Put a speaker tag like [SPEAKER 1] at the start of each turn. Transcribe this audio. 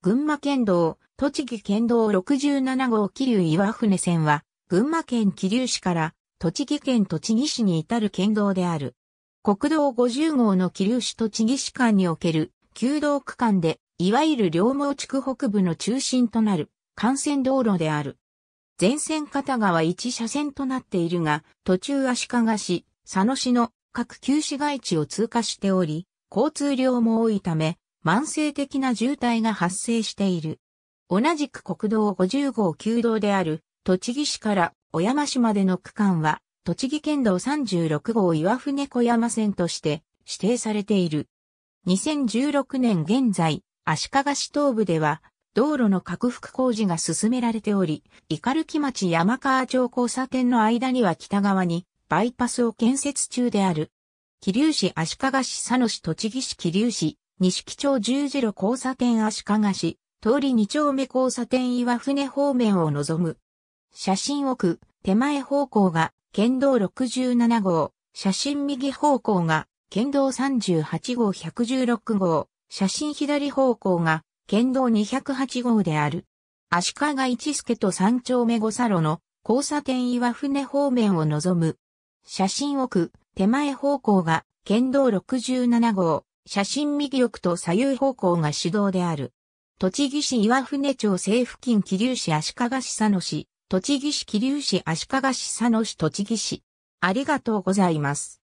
[SPEAKER 1] 群馬県道、栃木県道67号桐生岩船線は、群馬県桐生市から、栃木県栃木市に至る県道である。国道50号の桐生市栃木市間における、旧道区間で、いわゆる両毛地区北部の中心となる、幹線道路である。全線片側1車線となっているが、途中足利市、佐野市の各旧市街地を通過しており、交通量も多いため、慢性的な渋滞が発生している。同じく国道50号9道である、栃木市から小山市までの区間は、栃木県道36号岩船小山線として指定されている。2016年現在、足利市東部では、道路の拡幅工事が進められており、る木町山川町交差点の間には北側にバイパスを建設中である。桐生市足利市佐野市栃木市桐生市西木町十字路交差点足利市、通り二丁目交差点岩船方面を望む。写真奥、手前方向が、県道67号、写真右方向が、県道38号116号、写真左方向が、県道208号である。足利一助と三丁目五佐路の交差点岩船方面を望む。写真奥、手前方向が県道67号、写真右翼と左右方向が主導である。栃木市岩船町西付近桐生市足利市佐野市、栃木市桐生市足利市佐野市栃木市。ありがとうござ
[SPEAKER 2] います。